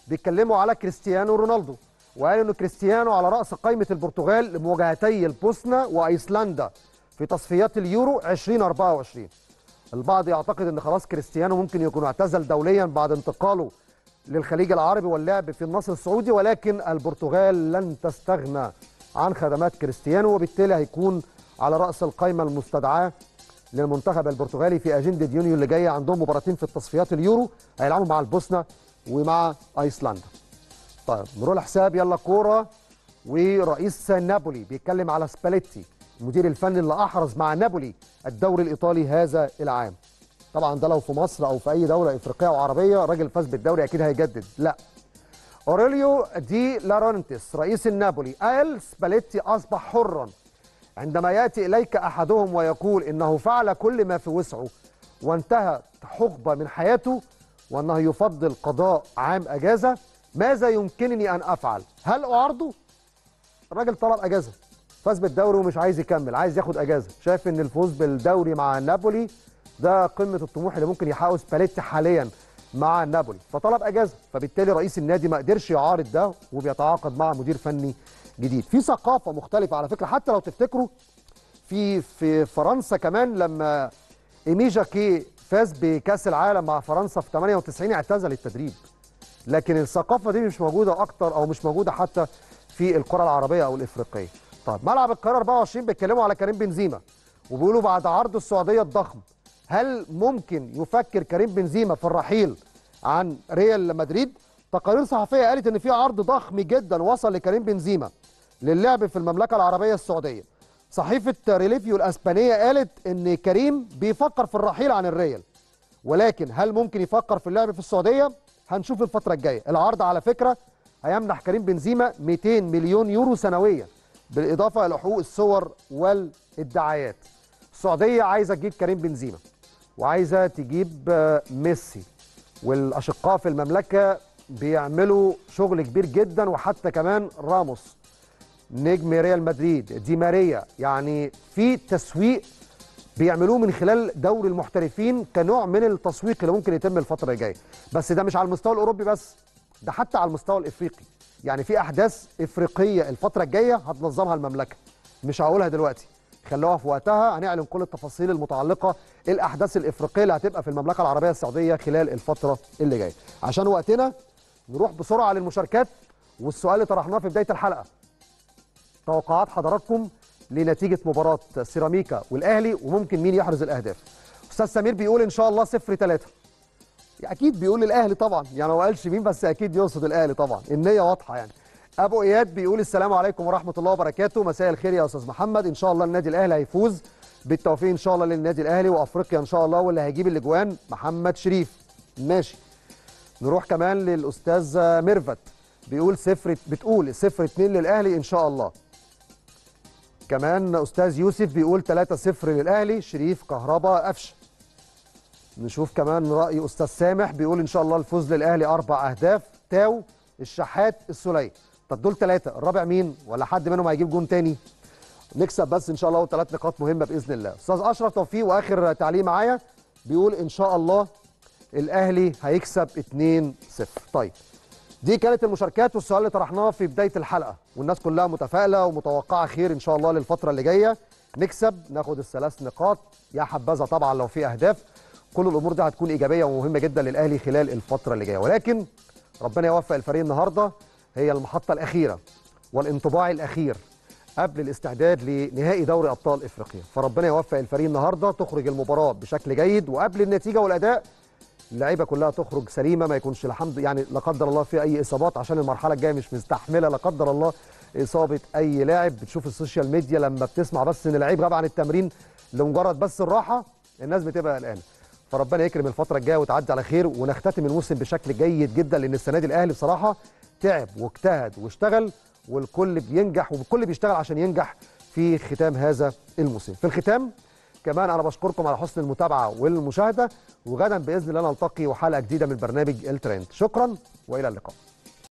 بيتكلموا على كريستيانو رونالدو وقالوا ان كريستيانو على راس قائمه البرتغال لمواجهتي البوسنه وايسلندا في تصفيات اليورو 2024 البعض يعتقد ان خلاص كريستيانو ممكن يكون اعتزل دوليا بعد انتقاله للخليج العربي واللعب في النصر السعودي ولكن البرتغال لن تستغنى عن خدمات كريستيانو وبالتالي هيكون على رأس القائمة المستدعاة للمنتخب البرتغالي في أجندة يونيو اللي جاية عندهم مباراتين في التصفيات اليورو هيلعبوا مع البوسنة ومع أيسلندا طيب نروح لحساب يلا كورة ورئيس نابولي بيتكلم على سباليتي المدير الفني اللي أحرز مع نابولي الدوري الإيطالي هذا العام طبعا ده لو في مصر او في اي دوله افريقيه او عربيه راجل فاز بالدوري اكيد هيجدد لا اوريليو دي لارونتس رئيس النابولي قال سباليتي اصبح حرا عندما ياتي اليك احدهم ويقول انه فعل كل ما في وسعه وانتهت حقبه من حياته وانه يفضل قضاء عام اجازه ماذا يمكنني ان افعل هل اعارضه الراجل طلب اجازه فاز بالدوري ومش عايز يكمل عايز ياخد اجازه شايف ان الفوز بالدوري مع نابولي ده قمه الطموح اللي ممكن يحققه سباليتي حاليا مع نابولي فطلب اجازه فبالتالي رئيس النادي ما قدرش يعارض ده وبيتعاقد مع مدير فني جديد في ثقافه مختلفه على فكره حتى لو تفتكروا في في فرنسا كمان لما ايمي جاكي فاز بكاس العالم مع فرنسا في 98 اعتزل التدريب لكن الثقافه دي مش موجوده اكتر او مش موجوده حتى في القرى العربيه او الافريقيه طيب ملعب القرار 24 بيتكلموا على كريم بنزيما وبيقولوا بعد عرض السعوديه الضخم هل ممكن يفكر كريم بنزيما في الرحيل عن ريال مدريد تقارير صحفيه قالت ان في عرض ضخم جدا وصل لكريم بنزيما للعب في المملكه العربيه السعوديه صحيفه ريليفيو الاسبانيه قالت ان كريم بيفكر في الرحيل عن الريال ولكن هل ممكن يفكر في اللعب في السعوديه هنشوف الفتره الجايه العرض على فكره هيمنح كريم بنزيما 200 مليون يورو سنويا بالاضافه الى حقوق الصور والادعايات السعوديه عايزه تجيب كريم بنزيما وعايزه تجيب ميسي والاشقاء في المملكه بيعملوا شغل كبير جدا وحتى كمان راموس نجم ريال مدريد دي ماريا يعني في تسويق بيعملوه من خلال دوري المحترفين كنوع من التسويق اللي ممكن يتم الفتره الجايه بس ده مش على المستوى الاوروبي بس ده حتى على المستوى الافريقي يعني في احداث افريقيه الفتره الجايه هتنظمها المملكه مش هقولها دلوقتي خلوها في وقتها هنعلن كل التفاصيل المتعلقه الاحداث الافريقيه اللي هتبقى في المملكه العربيه السعوديه خلال الفتره اللي جايه عشان وقتنا نروح بسرعه للمشاركات والسؤال اللي طرحناه في بدايه الحلقه توقعات حضراتكم لنتيجه مباراه سيراميكا والاهلي وممكن مين يحرز الاهداف استاذ سمير بيقول ان شاء الله صفر 3 اكيد بيقول الاهلي طبعا يعني ما قالش مين بس اكيد يقصد الاهلي طبعا النيه واضحه يعني ابو اياد بيقول السلام عليكم ورحمه الله وبركاته مساء الخير يا استاذ محمد ان شاء الله النادي الاهلي هيفوز بالتوفيق ان شاء الله للنادي الاهلي وافريقيا ان شاء الله واللي هيجيب الاجوان محمد شريف ماشي نروح كمان للاستاذ ميرفت بيقول صفر بتقول صفر 2 للاهلي ان شاء الله كمان استاذ يوسف بيقول 3 0 للاهلي شريف كهربا قفشه نشوف كمان راي استاذ سامح بيقول ان شاء الله الفوز للاهلي اربع اهداف تاو الشحات السليه طب دول ثلاثه الرابع مين ولا حد منهم هيجيب جون تاني نكسب بس ان شاء الله ثلاث نقاط مهمه باذن الله استاذ اشرف توفيق واخر تعليق معايا بيقول ان شاء الله الاهلي هيكسب 2-0 طيب دي كانت المشاركات والسؤال اللي طرحناه في بدايه الحلقه والناس كلها متفائله ومتوقعه خير ان شاء الله للفتره اللي جايه نكسب ناخد الثلاث نقاط يا حبذا طبعا لو في اهداف كل الامور دي هتكون ايجابيه ومهمه جدا للاهلي خلال الفتره اللي جايه ولكن ربنا يوفق الفريق النهارده هي المحطة الأخيرة والانطباع الأخير قبل الاستعداد لنهائي دوري أبطال إفريقيا فربنا يوفق الفريق النهاردة تخرج المباراة بشكل جيد وقبل النتيجة والأداء اللعيبه كلها تخرج سليمه ما يكونش الحمد يعني لا قدر الله في اي اصابات عشان المرحله الجايه مش مستحمله لا قدر الله اصابه اي لاعب بتشوف السوشيال ميديا لما بتسمع بس ان اللعيب غاب عن التمرين لمجرد بس الراحه الناس بتبقى قلقانه فربنا يكرم الفتره الجايه وتعدي على خير ونختتم الموسم بشكل جيد جدا لان السنه دي الاهلي بصراحه تعب واجتهد واشتغل والكل بينجح والكل بيشتغل عشان ينجح في ختام هذا الموسم في الختام كمان انا بشكركم على حسن المتابعه والمشاهده وغدا باذن الله نلتقي وحلقه جديده من برنامج الترند شكرا والى اللقاء